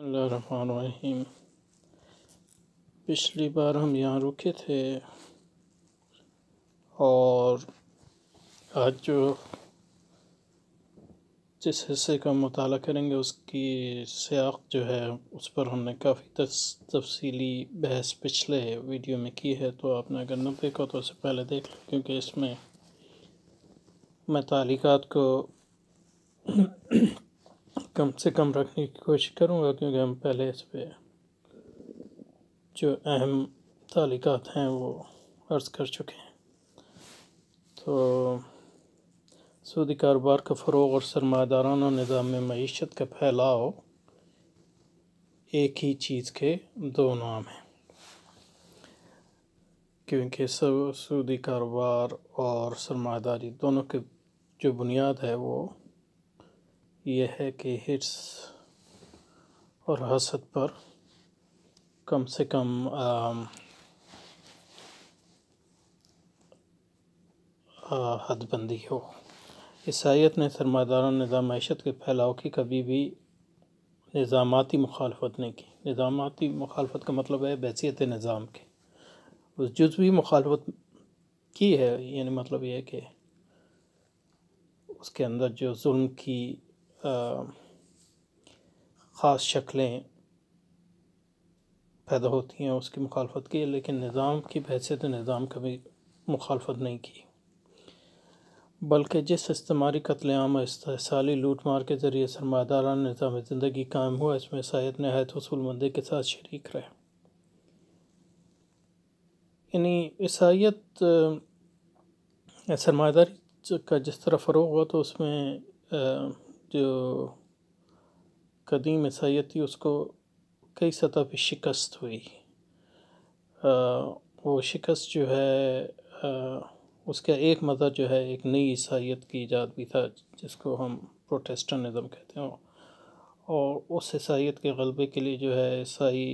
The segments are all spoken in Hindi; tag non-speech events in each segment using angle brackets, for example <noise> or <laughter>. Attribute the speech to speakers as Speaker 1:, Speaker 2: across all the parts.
Speaker 1: बसमीम पिछली बार हम यहाँ रुके थे और आज जो जिस हिस्से का मताल करेंगे उसकी सियाक जो है उस पर हमने काफ़ी तफसीली बहस पिछले वीडियो में की है तो आपने अगर न देखा तो उसे पहले देख लो क्योंकि इसमें मैं तालिकात को कम से कम रखने की कोशिश करूँगा क्योंकि हम पहले इस पर जो अहम तालिकात हैं वो अर्ज़ कर चुके हैं तो सूदी कारोबार का फ़रोग और सरमादाराना निज़ाम मीशत का फैलाव एक ही चीज़ के दो नाम हैं क्योंकि सब सूदी कारोबार और सरमादारी दोनों के जो बुनियाद है वो यह है कि हिट्स और हसद पर कम से कम हदबंदी हो ईसाइत ने सरमादारान निज़ाम मीशत के फैलाव की कभी भी निज़ामती मुखालफत नहीं की निज़ामती मुखालफत का मतलब है बैसीत निज़ाम के उस जजवी मुखालफत की है यानी मतलब यह है कि उसके अंदर जो जुल्म की ख़ास शक्लें पैदा होती हैं उसकी मुखालफत की लेकिन निज़ाम की तो निज़ाम कभी मुखालफत नहीं की बल्कि जिस इस्तेमारी कत्लेआम साली लूट मार के ज़रिए सरमादारा निज़ाम ज़िंदगी कायम हुआ इसमें शायद नहायत मंदी के साथ शरीक रहे यानी ईसाइत सरमादारी का जिस तरह फ़रोग हुआ तो उसमें जो कदीम ईसाइत थी उसको कई सतह पर शिकस्त हुई आ, वो शिकस्त जो है आ, उसका एक मज़ा जो है एक नई ईसाइत की ईजाद भी था जिसको हम प्रोटेस्टनिज़म कहते हैं और उस ईसाइत के गलबे के लिए जो है ईसाई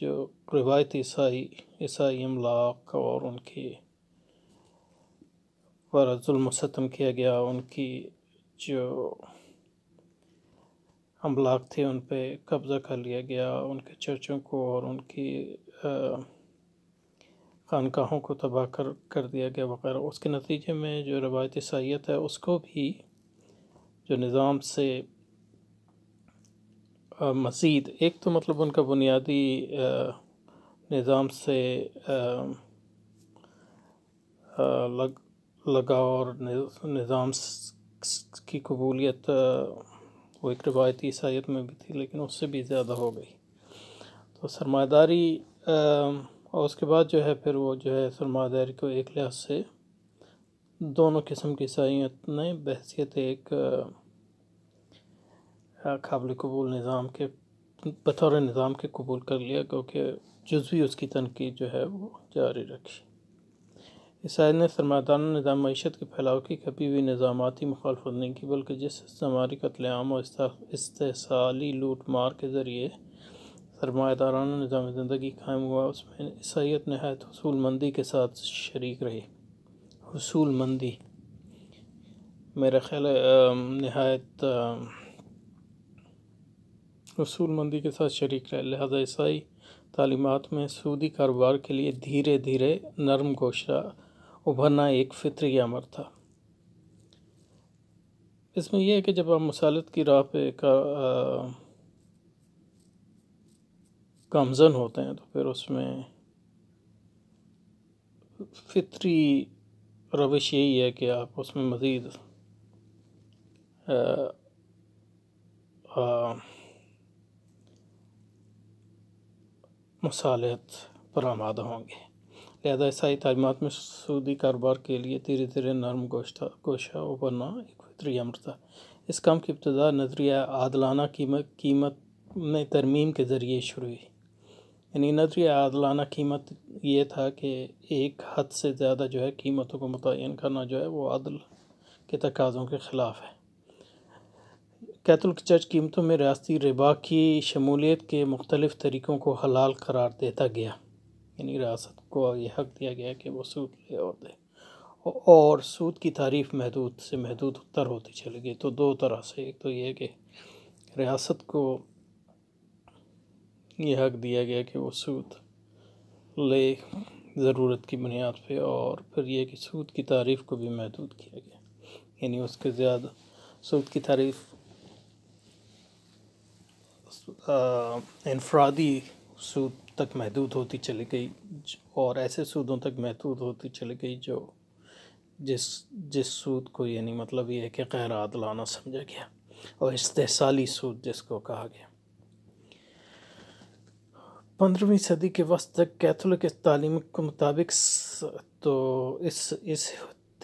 Speaker 1: जो रिवायती ईसाई ईसाई अमलाक और उनकी पर जुल्म किया गया उनकी जो अमलाक थे उन पर कब्ज़ा कर लिया गया उनके चर्चों को और उनकी खानकाहों को तबाह कर कर दिया गया वगैरह उसके नतीजे में जो रवायती ईसाइत है उसको भी जो निज़ाम से मज़ीद एक तो मतलब उनका बुनियादी निज़ाम से लग लगा और निज़ाम की कबूलियत वो एक रिवायती ईसाइत में भी थी लेकिन उससे भी ज़्यादा हो गई तो सरमादारी और उसके बाद जो है फिर वो जो है सरमादारी को एक लिहाज से दोनों किस्म की ईसाइत ने बहसीत एक काबिल कबूल निज़ाम के बतौर निज़ाम के कबूल कर लिया क्योंकि जजवी उसकी तनकीद जो है वो जारी रखी इसराइल ने सरमादाना निज़ाम मीशत के फैलाव की कभी भी निज़ामती मुखालफत नहीं की बल्कि जिस हमारी कतलेआम और इस्तेसाली लूट मार के ज़रिए सरमादाराना निज़ाम ज़िंदगी कायम हुआ उसमें ईसाइत नहायत हसूलमंदी के साथ शरीक रही हसूलमंदी मेरा ख्याल नहायत मंदी के साथ शरीक रहे लिहाजा ईसाई तालीमत में सूदी कारोबार के लिए धीरे धीरे नरम गोशा उभरना एक फितरी अमर था इसमें यह है कि जब आप मुसालत की राह पे का होते हैं तो फिर उसमें फितरी रविश यही है कि आप उसमें मज़ीद मसालत पर आमादा होंगे लिहाजा ईसाई तलीमत में सूदी कारोबार के लिए धीरे धीरे नरम गोश्ता गोशा उबरना एक फितरी अमर था इस काम की इब्तदा नजरिया आदलाना कीमत कीमत में तरमीम के ज़रिए शुरू हुई यानी नजरिया आदलाना कीमत ये था कि एक हद से ज़्यादा जो है कीमतों को मुतन करना जो है वो अदल के तकाज़ों के ख़िलाफ़ है कैथलिक चर्च कीमतों में रियाती रिबा की शमूलियत के मुख्तलिफ़ तरीक़ों को हलाल करार देता गया यानी रियासत को ये हक दिया गया कि वो सूद ले और दे और सूद की तारीफ महदूद से महदूद उत्तर होती चली गई तो दो तरह से एक तो ये कि रियासत को ये हक दिया गया कि वो सूद ले ज़रूरत की बुनियाद पे और फिर यह कि सूद की तारीफ़ को भी महदूद किया गया यानी उसके ज़्यादा सूद की तारीफ इनफरादी सूद तक महदूद होती चली गई और ऐसे सूदों तक महदूद होती चली गई जो जिस जिस सूद को यानी मतलब ये है कि गैर आदलाना समझा गया और इस्तेसाली सूद जिसको कहा गया पंद्रहवीं सदी के वस्त तक कैथोलिक तालीम के मुताबिक तो इस इस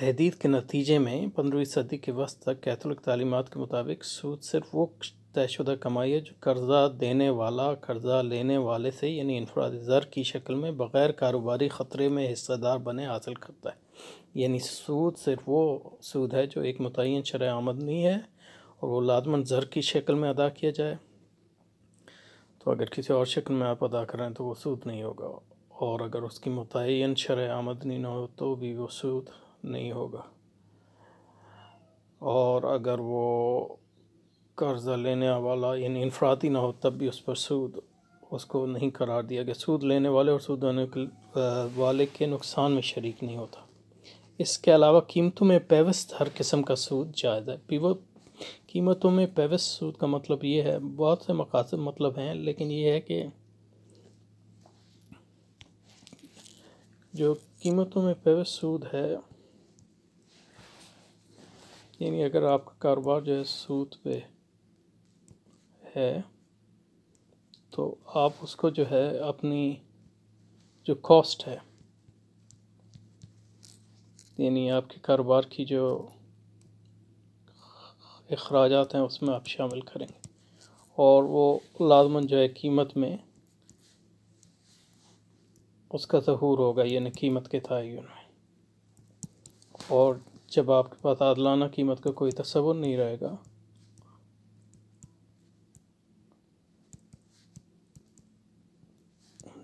Speaker 1: तहदीद के नतीजे में पंद्रहवीं सदी के वस्त तक कैथोलिक तालीमत के मुताबिक सूद सिर्फ वो तयशुदा कमाई है जो कर्ज़ा देने वाला कर्ज़ा लेने वाले से यानी इनफराद ज़र की शक्ल में बग़ैर कारोबारी ख़तरे में हिस्सेदार बने हासिल करता है यानी सूद सिर्फ वो सूद है जो एक मुतन शर आमदनी है और वो लाजमन ज़र की शक्ल में अदा किया जाए तो अगर किसी और शक्ल में आप अदा करें तो वह सूद नहीं होगा और अगर उसकी मुतन शर आमदनी ना हो तो भी वो सूद नहीं होगा और अगर वो कर्ज़ा लेने वाला यानी इनफराती ना हो तब भी उस पर सूद उसको नहीं करार दिया गया सूद लेने वाले और सूद देने वाले के नुकसान में शरीक नहीं होता इसके अलावा कीमतों में पेवस्त हर किस्म का सूद जायज़ है पीवो कीमतों में पेवस सूद का मतलब ये है बहुत से मकासद मतलब हैं लेकिन ये है कि जो कीमतों में पेवस सूद है यानी अगर आपका कारोबार जो है सूद पे है तो आप उसको जो है अपनी जो कॉस्ट है यानी आपके कारोबार की जो अखराज हैं उसमें आप शामिल करेंगे और वो लाजमन जो है कीमत में उसका जहूर होगा यानी कीमत के तयन में और जब आपके पास आदलाना कीमत का कोई तस्वुर नहीं रहेगा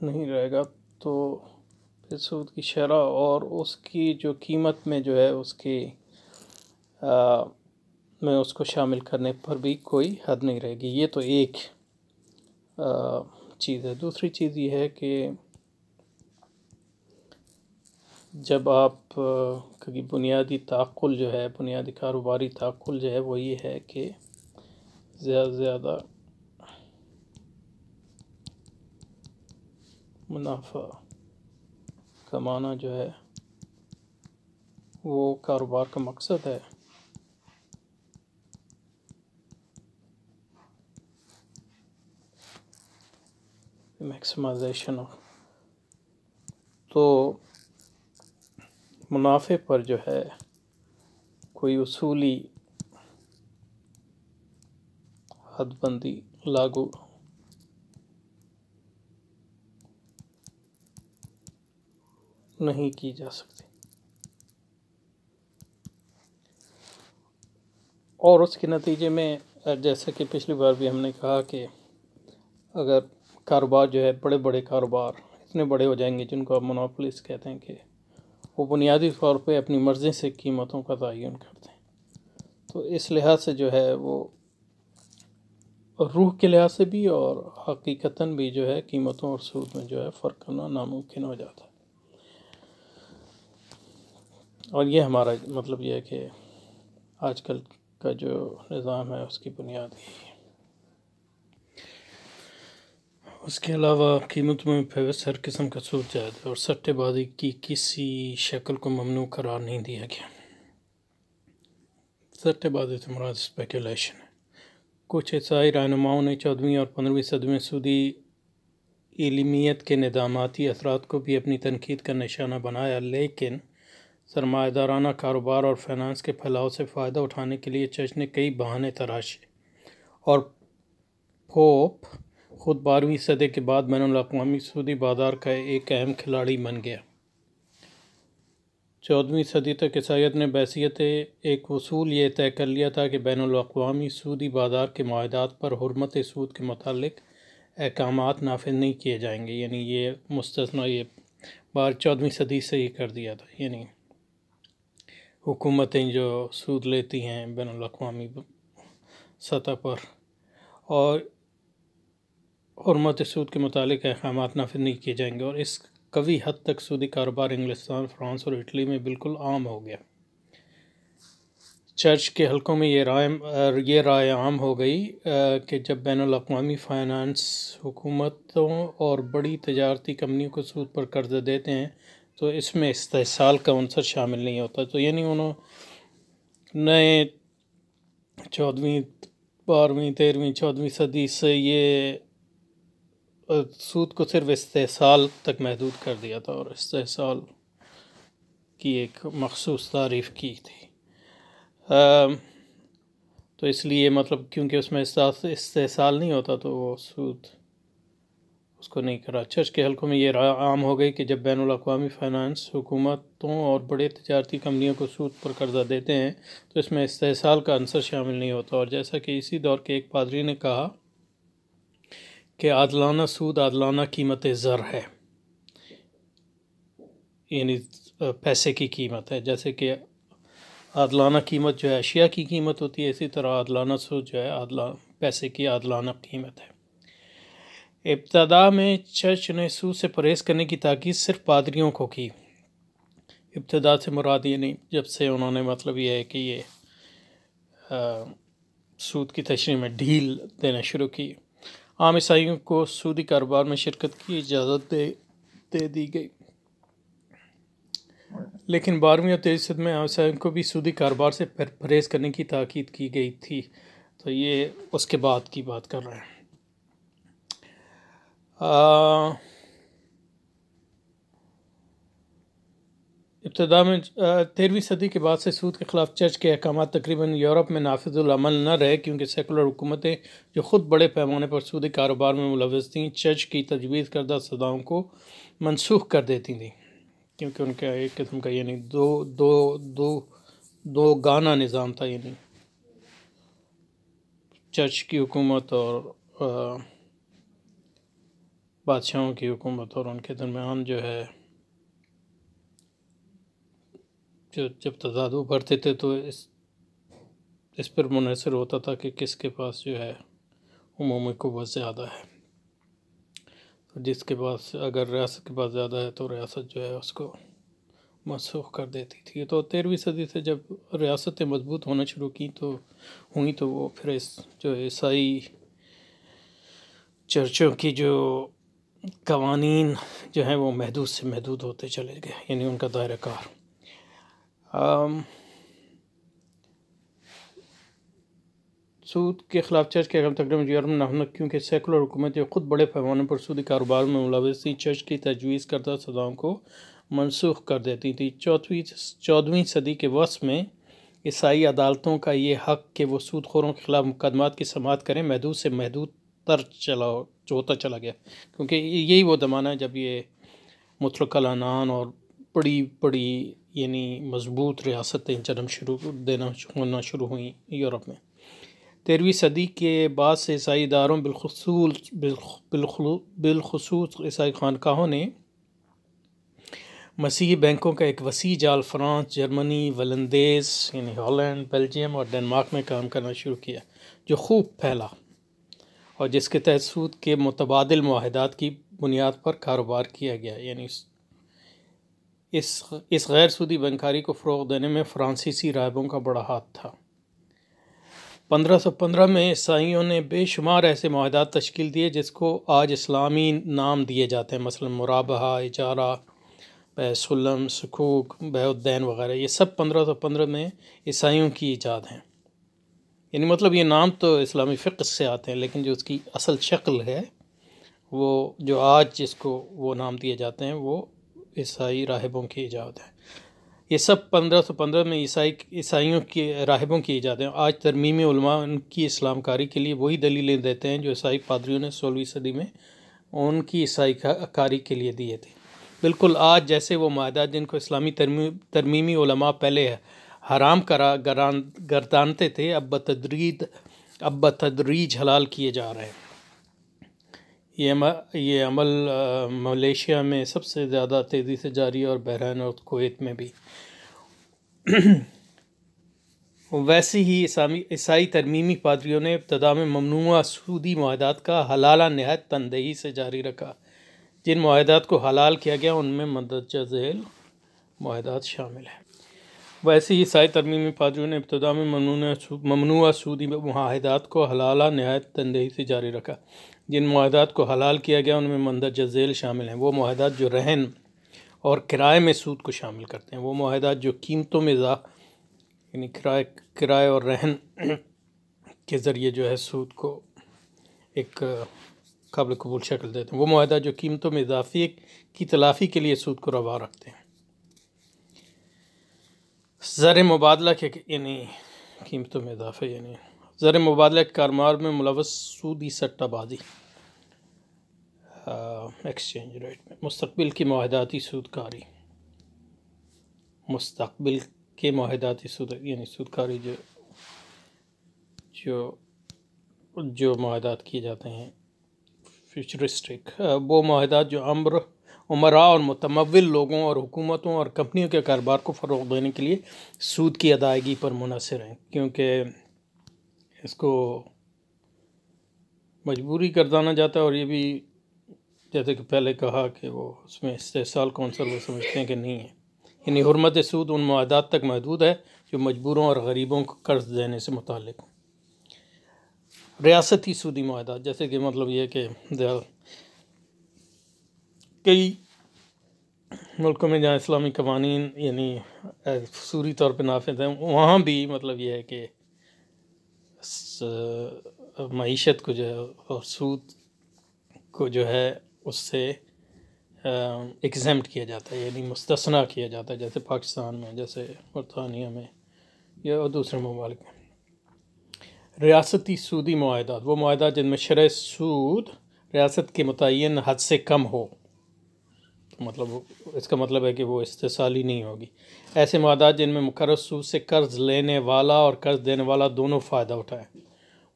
Speaker 1: नहीं रहेगा तो फिर सूद की शरह और उसकी जो कीमत में जो है उसकी आ, में उसको शामिल करने पर भी कोई हद नहीं रहेगी ये तो एक चीज़ है दूसरी चीज़ ये है कि जब आप क्योंकि बुनियादी ताकुल जो है बुनियादी कारोबारी ताकुल जो है वो ये है कि ज़्यादा से ज़्यादा मुनाफा कमाना जो है वो कारोबार का मकसद है मैक्सिमाइजेशन ऑफ तो मुनाफे पर जो है कोई उसूली हदबंदी लागू नहीं की जा सकती और उसके नतीजे में जैसे कि पिछली बार भी हमने कहा कि अगर कारोबार जो है बड़े बड़े कारोबार इतने बड़े हो जाएंगे जिनको आप मोनोपोलिस कहते हैं कि वो बुनियादी तौर पे अपनी मर्ज़ी से कीमतों का तयन करते हैं तो इस लिहाज से जो है वो रूह के लिहाज से भी और हकीकता भी जो है कीमतों और सूद में जो है फ़र्क करना नामुमकिन हो जाता है और ये हमारा मतलब ये है कि आजकल का जो निज़ाम है उसकी बुनियाद यही है उसके अलावा कीमत में फेवस हर किस्म का सूद जाए और सट्टेबाजी की किसी शक्ल को ममनू करार नहीं दिया गया सट्टेबाजी से मुराद स्पेकुलेशन है कुछ ईसाई रहनुमाओं ने चौदहवीं और पंद्रहवीं सदी में सूदी इलमियत के निदामती असरात को भी अपनी तनकीद का निशाना बनाया लेकिन सरमादाराना कारोबार और फाइनेंस के फैलाव से फ़ायदा उठाने के लिए चर्च ने कई बहाने तराशे और पोप खुद बारहवीं सदी के बाद बैन अवी सूदी बाजार का एक अहम खिलाड़ी बन गया चौदहवीं सदी तक ईसाइत ने बैसीत एक वसूल ये तय कर लिया था कि बैन अवी सूदी बाजार के माहदात पर हरमत सूद के मतलब अहकाम नाफिज नहीं किए जाएंगे यानी ये मुस्तना ये बार चौदहवीं सदी से ही कर दिया था यानी हुकूमतें जो सूद लेती हैं बैन अवी सतह पर और हरमत सूद के मतलब अहकाम नाफिज नहीं किए जाएंगे और इस कवी हद तक सूदी कारोबार इंग्लिस्तान फ्रांस और इटली में बिल्कुल आम हो गया चर्च के हलकों में ये राय ये राय आम हो गई कि जब बैन अवी फाइनानस हुकूमतों और बड़ी तजारती कंपनी को सूद पर कर्ज देते हैं तो इसमें इस्तेसाल का अंसर शामिल नहीं होता तो यानी उन्होंने चौदहवीं बारहवीं तेरहवीं चौदहवीं सदी से ये सूद को सिर्फ इस्तेसाल तक महदूद कर दिया था और इस्तेसाल की एक मखसूस तारीफ़ की थी आ, तो इसलिए मतलब क्योंकि उसमें इस्तेसाल नहीं होता तो वो सूद उसको नहीं करा चर्च के हलकों में ये राय आम हो गई कि जब बैन अवी फाइनेंस हुकूमतों और बड़े तजारती कंपनियों को सूद पर कर्जा देते हैं तो इसमें इस्तेसाल का आंसर शामिल नहीं होता और जैसा कि इसी दौर के एक पादरी ने कहा कि आदलाना सूद आदलाना कीमत ज़र है यानी पैसे की कीमत है जैसे कि आदलाना कीमत जो है अशिया की कीमत होती है इसी तरह आदलाना सूद जो है आदला पैसे की आदलाना कीमत है इब्तदा में चर्च ने सू से परहेज़ करने की ताकीद सिर्फ पादरियों को की इब्तदा से मुराद ये नहीं जब से उन्होंने मतलब ये है कि ये सूद की तशरी में ढील देना शुरू की आम ईसाइयों को सूदी कारोबार में शिरकत की इजाज़त दे दे दी गई लेकिन बारहवीं और तेईस में आम ईसाइयों को भी सूदी कारोबार से परहेज़ करने की ताकीद की गई थी तो ये उसके बाद की बात कर रहे हैं इब्तदा में तेरहवीं सदी के बाद से सूद के ख़िलाफ़ चर्च के अहकाम तकरीबन यूरोप में नाफिजुलमल न रहे क्योंकि सेकुलर हुकूमतें जो ख़ुद बड़े पैमाने पर सूदी कारोबार में मुलवज थीं चर्च की तजवीज़ करदा सदाओं को मनसूख कर देती थी क्योंकि उनका एक किस्म का यानी दो दो दो दो गाना निज़ाम था यानी चर्च की हुकूमत और आ, बादशाहों की हुकूमत और उनके दरमियान जो है जो जब तजाद उभरते थे तो इस इस पर मुनसर होता था कि किसके पास जो है उमूमी कुत ज़्यादा है तो जिसके पास अगर रियासत के पास ज़्यादा है तो रियासत जो है उसको मनसूख कर देती थी तो तेरहवीं सदी से जब रियासतें मजबूत होना शुरू की तो हुई तो वो फिर इस जो ईसाई चर्चों की जो कवानीन जो हैं वो महदूद से महदूद होते चले गए यानी उनका दायरा कार सूद के ख़िलाफ़ चर्च के तकरीबन जुर्म ना होना क्योंकि सेकुलर हुकूमतें खुद बड़े पैमाने पर सूदी कारोबार में मुलवस थी चर्च की तजवीज़ करदा सदाओं को मनसूख कर देती थी चौथवीं चौदहवीं सदी के वस में ईसाई अदालतों का ये हक कि वो सूदखोरों के खिलाफ मुकदमात की समात करें महदूद से महदूद तर चलाओ जो होता चला गया क्योंकि यही वो ज़माना है जब ये मुतलकलानान और बड़ी बड़ी यानी मजबूत रियासतें जन्म शुरू देना होना शुरू हुई यूरोप में तेरहवीं सदी के बाद से ईसाई इदारों बिलखसूल बिलखसूस ईसाई खानकाहों ने मसीह बैंकों का एक वसी जाल फ्रांस जर्मनी वलंदेज़ यानी हॉलैंड बेल्जियम और डेनमार्क में काम करना शुरू किया जो खूब फैला और जिसके तहत सूद के मुतबादल माहदात की बुनियाद पर कारोबार किया गया यानी इस इस गैर सूदी बनकारी को फ़रोग देने में फ्रांसीसी रायबों का बड़ा हाथ था 1515 में ईसाइयों ने बेशुमार ऐसे माहदात तश्कील दिए जिसको आज इस्लामी नाम दिए जाते हैं मसलन मुराबहा इजारा बैसुलम सकूक बैउद्दैन वगैरह ये सब 1515 में ईसाइयों की ईजाद हैं यानी मतलब ये नाम तो इस्लामी फ़िक्र से आते हैं लेकिन जो उसकी असल शक्ल है वो जो आज जिसको वो नाम दिए जाते हैं वो ईसाई राहबों की ईजाद है ये सब पंद्रह सौ पंद्रह में ईसाई ईसाइयों के राहबों की ईजाद हैं आज तरमीमी उनकी इस्लामकारी के लिए वही दलीलें देते हैं जो ईसाई पादरीों ने सोलहवीं सदी में उनकी ईसाई कारी के लिए दिए थे बिल्कुल आज जैसे वो माहदा जिनको इस्लामी तरमी तरमीमी पहले हराम करा गरान गर्दानते थे अब बतदरीद अब बतदरीज हलाल किए जा रहे हैं ये ये अमल मलेशिया में सबसे ज़्यादा तेज़ी से जारी और बहरान और कोत में भी <clears throat> वैसे ही ईसाई तरमीमी पादरीों ने इब्तदा में ममनुआ सूदी माहदात का हलाला नहायत तनदेही से जारी रखा जिन माहदात को हलाल किया गया उनमें मदरजा झेल माहदात शामिल हैं वैसे ही साई तरमीम फाजू ने इब्तदा में ममनू सूदी माहदात को हलाला नहायत तनदेही से जारी रखा जिन माहदात को हलाल किया गया उनमें मंदरजा झेल शामिल हैं वो माहदात जो रहन और किराए में सूद को शामिल करते हैं वो माहदात जो कीमतों में यानी किराए किराए और रहन के ज़रिए जो है सूद को एक काबिल कबूल शक्ल देते हैं वो माहदा जो कीमतों में इजाफी की तलाफ़ी के लिए सूद को रवा रखते हैं ज़र मुबादला के यानी कीमतों में इजाफे यानी ज़र मुबादला के कारोबार में मुलवस सूदी सट्टाबाजी एक्सचेंज रेट में मुस्तबिल की माहदाती सूदकारी मुस्तबिल के माहदाती सूद यानी सूदकारी जो जो जो माहदात किए जाते हैं फ्यूचरिस्टिक वो माहदात जो अम्र उमरा और मतमविल लोगों और हुकूमतों और कंपनियों के कारोबार को फ़रोग देने के लिए सूद की अदायगी पर मुनसर हैं क्योंकि इसको मजबूरी कर दाना जाता है और ये भी जैसे कि पहले कहा कि वो उसमें इस्तेसाल कौन सा वो समझते हैं कि नहीं है यानी हरमत सूद उन मददात तक महदूद है जो मजबूरों और गरीबों को कर्ज देने से मुतल रियासती सूदी माहदा जैसे कि मतलब ये कि कई मुल्कों में जहाँ इस्लामी कवानीन यानी सूरी तौर पर नाफिज हैं वहाँ भी मतलब यह है कि मीशत को जो है और सूद को जो है उससे एग्जैम्ट किया जाता है यानी मुस्तना किया जाता है जैसे पाकिस्तान में जैसे बरतानिया में या और दूसरे ममालिक में रियासती सूदी माहदा वो माहदा जिनमें शर सूद रियासत के मुतन हद से कम हो मतलब इसका मतलब है कि वो इस्तेसाली नहीं होगी ऐसे मादा जिनमें मुकर सूद से कर्ज़ लेने वाला और कर्ज़ देने वाला दोनों फ़ायदा उठाए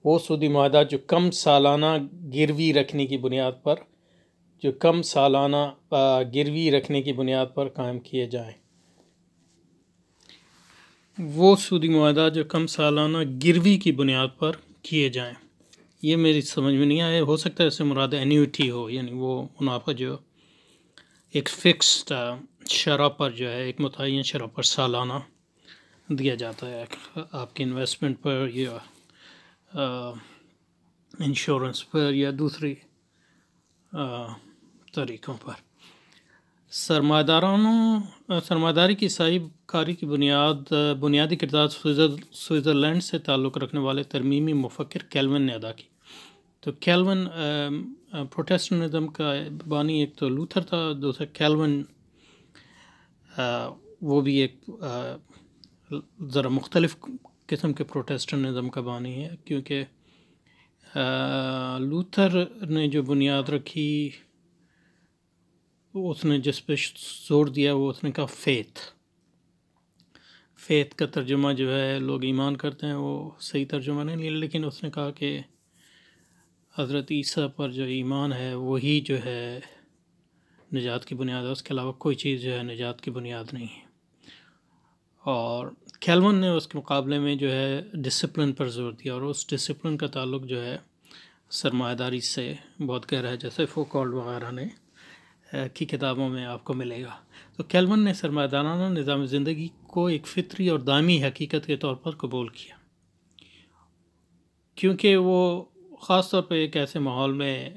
Speaker 1: वो सूदी मादा जो कम सालाना गिरवी रखने की बुनियाद पर जो कम सालाना गिरवी रखने की बुनियाद पर कायम किए जाएं वो सूदी मादा जो कम सालाना गिरवी की बुनियाद पर किए जाएं ये मेरी समझ में नहीं आया हो सकता है इससे मुराद एन्यूटी हो यानी वो मुनाफा जो एक फ़िक्स्ड uh, शरह पर जो है एक मुतन शरह पर सालाना दिया जाता है आपके इन्वेस्टमेंट पर या इंश्योरेंस uh, पर या दूसरी uh, तरीक़ों पर सरमादारों सरमादारी की साहिबकारी की बुनियाद बुनियादी किरदार स्विट्ज़रलैंड से ताल्लुक़ रखने वाले तरमीमी मुफक्र कैलवन ने अदा की तो कैलवन प्रोटेस्टनिज्म um, uh, का बानी एक तो लूथर था दूसरा कैलवन uh, वो भी एक uh, ज़रा मुख्तलिफ़ किस्म के प्रोटेस्टनिज्म का बानी है क्योंकि लूथर ने जो बुनियाद रखी उसने जिस पे जोर दिया वो उसने कहा फेथ फेथ का तर्जुमा जो है लोग ईमान करते हैं वो सही तर्जुमा नहीं लेकिन उसने कहा कि हज़रत ईसा पर जो ईमान है वही जो है निजात की बुनियाद है उसके अलावा कोई चीज़ जो है निजात की बुनियाद नहीं है और कैलवन ने उसके मुकाबले में जो है डिसिप्लिन पर जोर दिया और उस डिसिप्लिन का ताल्लुक जो है सरमादारी से बहुत गहरा है जैसे फोकॉल्ड वगैरह ने की किताबों में आपको मिलेगा तो कैलवन ने सरमादाराना निज़ाम ज़िंदगी को एक फितरी और दामी हकीकत के तौर पर कबूल किया क्योंकि वो ख़ास तौर पे एक ऐसे माहौल में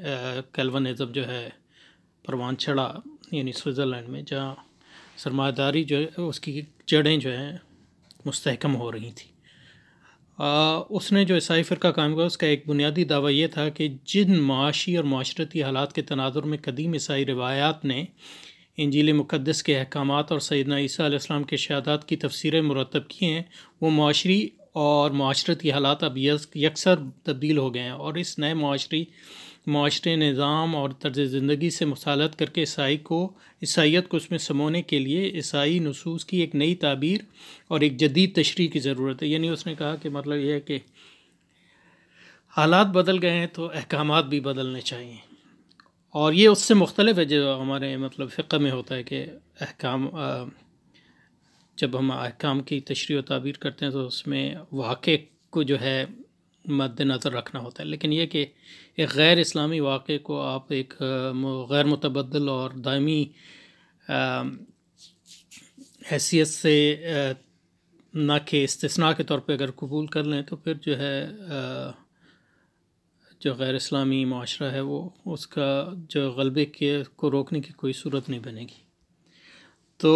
Speaker 1: कैलवनिज़म जो है परवान छड़ा यानी स्विट्ज़रलैंड में जहाँ सरमादारी जो है उसकी जड़ें जो हैं मुस्तकम हो रही थी आ, उसने जो ईसाई का काम किया उसका एक बुनियादी दावा यह था कि जिन माशी और माशरती हालात के तनाजर में कदीम ईसाई रवायात ने इंजील मुक़दस के अहकाम और सैदना ईसा आसमाम के शहादात की तफसरें मुरतब किए हैं वो माशरी और माशरती हालात अब यकसर तब्दील हो गए हैं और इस नए माशरी माशरे निज़ाम और तर्ज ज़िंदगी से मसालत करके ईसाई को ईसाइत को उसमें समोने के लिए ईसाई नसूस की एक नई ताबीर और एक जदीद तशरी की ज़रूरत है यानी उसने कहा कि मतलब यह है कि हालात बदल गए हैं तो अहकाम भी बदलने चाहिए और ये उससे मुख्तलिफ है जो हमारे मतलब फ़िक्र में होता है कि अहकाम जब हम अहकाम की तशरी तबीर करते हैं तो उसमें वाक़े को जो है मद्द नज़र रखना होता है लेकिन यह कि एक गैर इस्लामी वाक़े को आप एक गैर मुतबदल और दायमी हैसियत से ना कि इसना के तौर पर अगर कबूल कर लें तो फिर जो है जो गैर इस्लामी माशरा है वो उसका जो गलबे के को रोकने की कोई सूरत नहीं बनेगी तो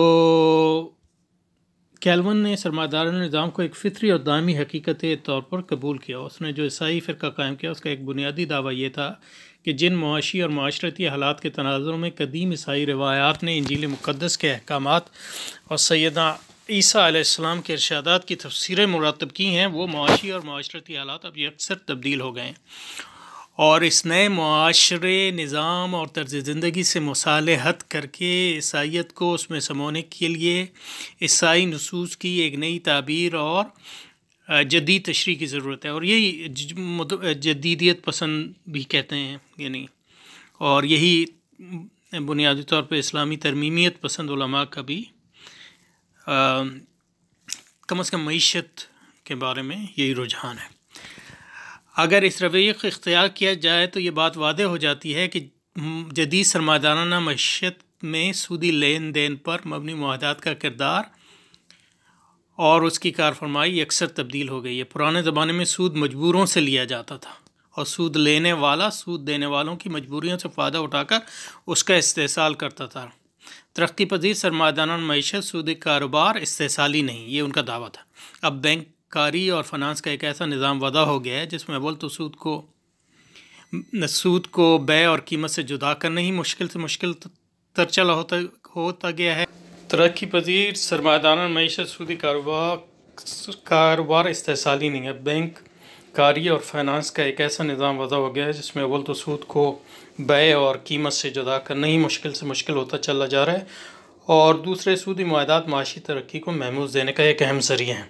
Speaker 1: कैलवन ने सरमादार निज़ाम को एक फितरी और दामी हकीकत तौर पर कबूल किया उसने जो ईसाई फ़िरका कायम किया उसका एक बुनियादी दावा यह था कि जिन मुआशी और माशरती हालात के तनाजरों में कदीम ईसाई रवायात ने इंजील मुक़दस के अहकाम और सैदा ईसा के इर्शादात की तफसरें मुरतब की हैं वो मुआशी और माशरती हालात अब यकसर तब्दील हो गए हैं और इस नए माशरे निज़ाम और तर्ज ज़िंदगी से मुसालहत करके ईसाइत को उसमें समोने के लिए ईसाई नसूस की एक नई ताबीर और जदीद तशरी की ज़रूरत है और यही जदीदियत पसंद भी कहते हैं यानी और यही बुनियादी तौर पर इस्लामी तरमीमियत पसंद का भी आ, कम अज़ कम मीशत के बारे में यही रुझान है अगर इस रवैये को इख्तियार किया जाए तो ये बात वादे हो जाती है कि जदीद सरमादाराना मीशत में सूदी लेन देन पर मबनी माहदात का किरदार और उसकी कारफरमाई अक्सर तब्दील हो गई है पुराने ज़माने में सूद मजबूरों से लिया जाता था और सूद लेने वाला सूद देने वालों की मजबूरियों से फ़ायदा उठाकर उसका इस्तेसाल करता था तरक्की पजीर सरमादाना मीशत सूद कारोबार इस्तेसाली नहीं ये उनका दावा था अब बैंक कारी और फाइनेंस का एक ऐसा निज़ाम वदा हो गया है जिसमें अवल तो सूद को सूद को बे और कीमत से जुदा करना ही मुश्किल से मुश्किल तर चला होता होता गया है तरक्की पजीर सरमादान मीशत सूदी कारोबार कारोबार इस्तेसाली नहीं है बैंक कारी और फाइनेंस का एक ऐसा निज़ाम वजह हो गया है जिसमें अवल तो सूद को बे और कीमत से जुदा करना ही मुश्किल से मुश्किल होता चला जा रहा है और दूसरे सूदी माहदात माशी तरक्की को महमूज देने का एक अहम ज़रिए हैं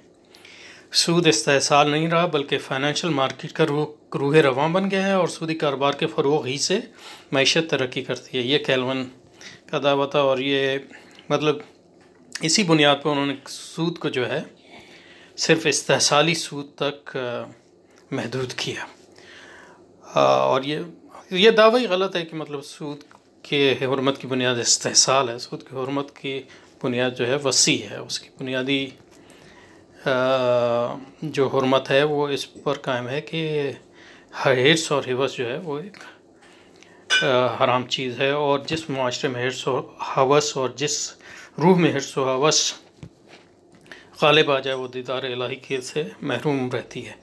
Speaker 1: सूद इस्तेसाल नहीं रहा बल्कि फ़ाइनेंशियल मार्केट का रूह रूह रवान बन गया है और सूदी कारोबार के फ़रोग ही से मीशत तरक्की करती है ये कैलवन का दावा था और ये मतलब इसी बुनियाद पर उन्होंने सूद को जो है सिर्फ इस्तेसाली सूद तक महदूद किया और ये ये दावा ही गलत है कि मतलब सूद के हरमत की बुनियाद इस्तेसाल है सूद की हरमत की बुनियाद जो है वसी है उसकी बुनियादी जो हरमत है वो इस पर कायम है कि हेड्स और हिवस जो है वो एक हराम चीज़ है और जिस माशरे में हिरस और हवस और जिस रूह में हिरस और हवस गालिब आ जाए वो दीदार इलाही के से महरूम रहती है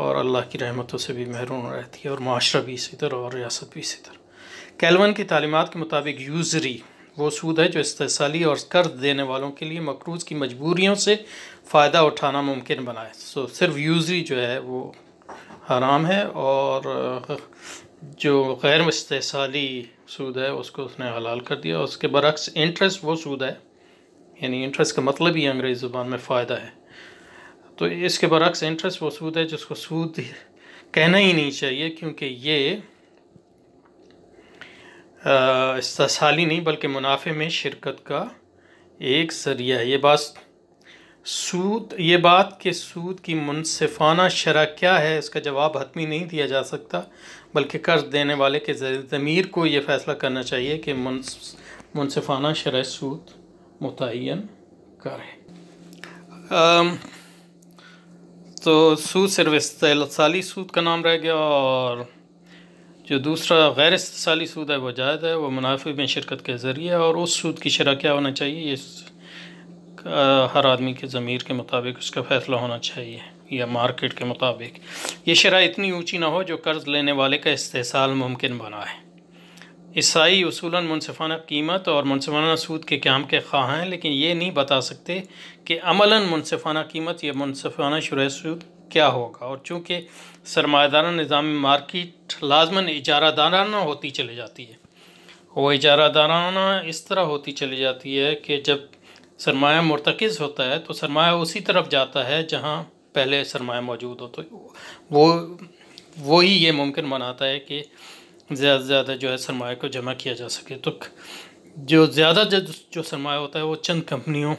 Speaker 1: और अल्लाह की रहमतों से भी महरूम रहती है और माशरा भी इसी तरह और रियासत भी इसी तरह कैलवन की तालीमत के मुताबिक यूजरी वो सूद है जो इस्तेसाली और कर्ज देने वालों के लिए मकरूज की मजबूरियों से फ़ायदा उठाना मुमकिन बनाए सो सिर्फ यूजरी जो है वो हराम है और जो गैर मस्ताली सूद है उसको उसने हलाल कर दिया उसके बरक्स इंटरेस्ट वो सूद है यानी इंटरेस्ट का मतलब ही अंग्रेज़ी ज़ुबान में फ़ायदा है तो इसके बरक्स इंटरेस्ट वो सूद है जिसको सूद कहना ही नहीं चाहिए क्योंकि ये इस्तेसाली नहीं बल्कि मुनाफे में शिरकत का एक ज़रिया है ये बात सूद ये बात कि सूद की मुनफाना शरह क्या है इसका जवाब हतमी नहीं दिया जा सकता बल्कि कर्ज देने वाले के ज़मीर को ये फ़ैसला करना चाहिए कि मुनफाना शरह सूद मुतन करें तो सूद सिर्फ इस्ताली सूद का नाम रह गया और जो दूसरा गैर इसी सूद है वो जायद है वो मुनाफे में शिरकत के ज़रिए और उस सूद की शरह क्या होना चाहिए ये हर आदमी के ज़मीर के मुताबिक उसका फ़ैसला होना चाहिए या मार्केट के मुताबिक ये शराह इतनी ऊँची ना हो जो कर्ज़ लेने वाले का इस्तेसाल मुमकिन बना है ईसाई असूला मुनफाना कीमत और मुनफाना सूद के क्याम के खा हैं लेकिन ये नहीं बता सकते कि अमला मुनफाना कीमत या मुनफाना शुरह सूद क्या होगा और चूँकि सरमादारा निज़ाम मार्किट लाजमन दाराना होती चली जाती है वो इजारा दाराना इस तरह होती चली जाती है कि जब सरमाया मरतकज़ होता है तो सरमाया उसी तरफ जाता है जहाँ पहले सरमाया मौजूद हो तो वो वो ही ये मुमकिन बनाता है कि ज़्यादा से ज़्यादा जो है सरमाया को जमा किया जा सके तो जो ज़्यादा जो सरमाया होता है वो चंद कंपनियों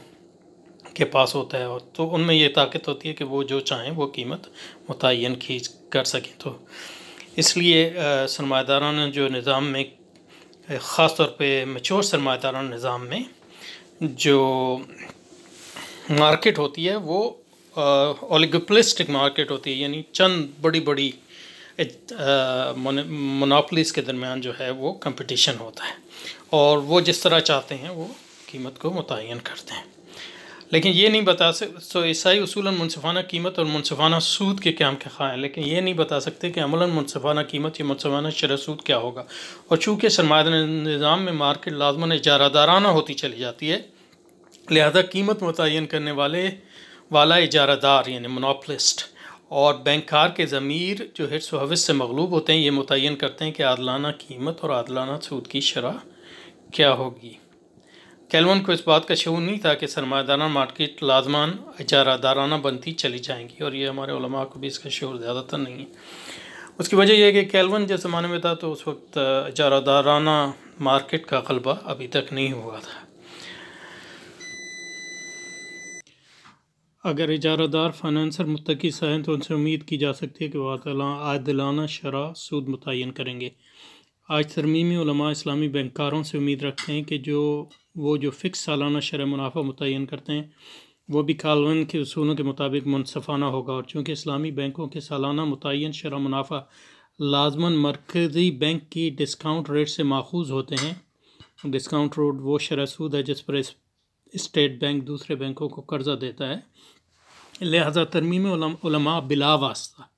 Speaker 1: के पास होता है और तो उनमें ये ताकत होती है कि वो जो चाहें वो कीमत मुतन खींच कर सकें तो इसलिए ने जो निज़ाम में ख़ास तौर पर मचोर सरमादाराना निज़ाम में जो मार्केट होती है वो ओलिगोपलिस्टिक मार्केट होती है यानी चंद बड़ी बड़ी मोनोपलिस के दरमियान जो है वो कंपटीशन होता है और वो जिस तरह चाहते हैं वो कीमत को मुतन करते हैं लेकिन ये नहीं बता सकते तो ईसाई उसूला मुनसफाना कीमत और मुनसफाना सूद के क्या के क्या लेकिन ये नहीं बता सकते कि अमला मुनसफाना कीमत या मुनसफाना शर सूद क्या होगा और चूँकि सरमा निज़ाम में मार्केट लाजमन इजारादाराना होती चली जाती है लिहाजा कीमत मुतन करने वाले वाला इजारादार यानी मोनोपलिस्ट और बैंककार के ज़मीर जो हिरस हवस से मगलूब होते हैं ये मुतन करते हैं कि आदलाना कीमत और आदलाना सूद की शरह क्या होगी कैलवन को इस बात का शूर नहीं था कि सरमादाना मार्केट लाजमान इजारादाराना बनती चली जाएंगी और ये हमारे उलमा को भी इसका शोर ज़्यादातर नहीं है उसकी वजह यह है कि कैलवन जिस ज़माने में था तो उस वक्त इजारादाराना मार्केट का गलबा अभी तक नहीं हुआ था अगर इजारादार फाइनेंसर मुतकी साहें तो उनसे उम्मीद की जा सकती है कि वह आदलाना शरा सूद मुतन करेंगे आज तरमीमी इस्लामी बैंकारों से उम्मीद रखते हैं कि जो वो जो फ़िक्स सालाना शरा मुनाफा मुतन करते हैं वो भी कालवन के असूलों के मुताबिक मुनफाना होगा और चूँकि इस्लामी बैंकों के सालाना मुतन शरा मुनाफा लाजमन मरकज़ी बैंक की डिस्काउंट रेट से माखूज होते हैं डिस्काउंट रोड वो शरा सूद है जिस पर स्टेट बैंक दूसरे बैंकों को कर्जा देता है लिहाजा तरमीम उलमा बिला वास्ता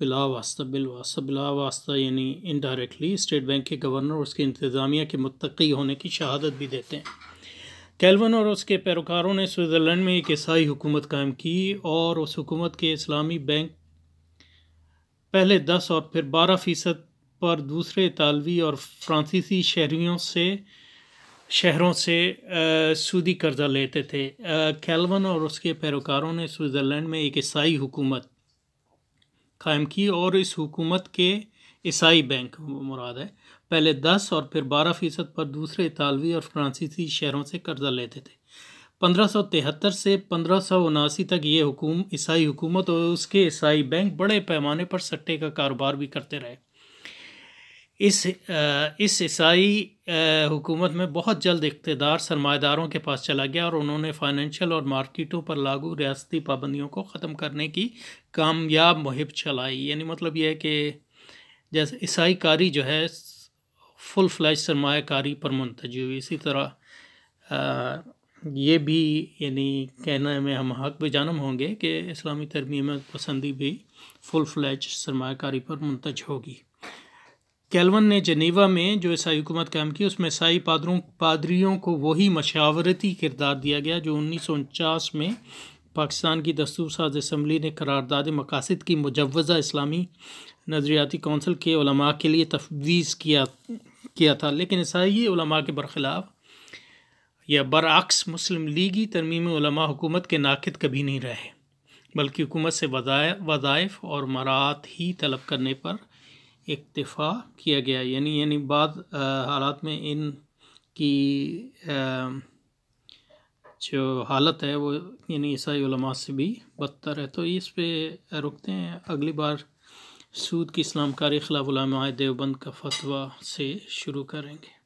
Speaker 1: बिला वास्ता वास्ता बिला वास्ता यानी इनडायरेक्टली स्टेट बैंक के गवर्नर और उसके इंतज़ामिया के मुतकी होने की शहादत भी देते हैं कैलवन और उसके पैरोकारों ने स्विट्ज़रलैंड में एक ईसाई हुकूमत कायम की और उस हुकूमत के इस्लामी बैंक पहले दस और फिर बारह फ़ीसद पर दूसरे इतालवी और फ्रांसीसी शहरीों से शहरों से सूदी कर्जा लेते थे कैलवन और उसके पैरोकारों ने स्विट्ज़रलैंड में एक ईसाई हुकूमत कायम की और इस हुकूमत के ईसाई बैंक मुराद है पहले दस और फिर बारह फ़ीसद पर दूसरे इतालवी और फ्रांसीसी शहरों से कर्जा लेते थे पंद्रह से पंद्रह तक ये हुकूम ईसाई हुकूमत और उसके ईसाई बैंक बड़े पैमाने पर सट्टे का कारोबार भी करते रहे इस इस ईसाई हुकूमत में बहुत जल्द इकतदार सरमादारों के पास चला गया और उन्होंने फाइनेंशियल और मार्केटों पर लागू रियासती पाबंदियों को ख़त्म करने की कामयाब मुहिम चलाई यानी मतलब यह है कि जैसे ईसाई कारी जो है फुल फ्लैश सरमाकारी पर मुंतज हुई इसी तरह ये भी यानी कहने में हम हक भी जानम होंगे कि इस्लामी तरमीमत पसंदी भी फुल फ्लैज सरमाकारी पर मुंतज होगी कैलवन ने जनेवा में जो ईसाई हुकूमत कायम की उसमें ईसाई पादरों पादरीों को वही मशावरती किरदार दिया गया जो उन्नीस सौ उनचास में पाकिस्तान की दस्तूर साज इसम्बली ने करारदाद मकासद की मुजवज़ा इस्लामी नजरियाती कौंसिल के उलमा के लिए तफवीज़ किया किया था लेकिन ईसाई उलमा के बरखिलाफ़ या बरअक्स मुस्लिम लीगी तरमीम उलमा हुकूमत के नाकद कभी नहीं रहे बल्कि हुकूमत से वज़ाइफ़ और मरात ही तलब करने पर इक्तफ़ा किया गया यानी यानी बाद हालात में इन की जो हालत है वो यानी ईसाई उलमा से भी बदतर है तो इस पे रुकते हैं अगली बार सूद की इस्लाम कारी खिलाफ देवबंद का फतवा से शुरू करेंगे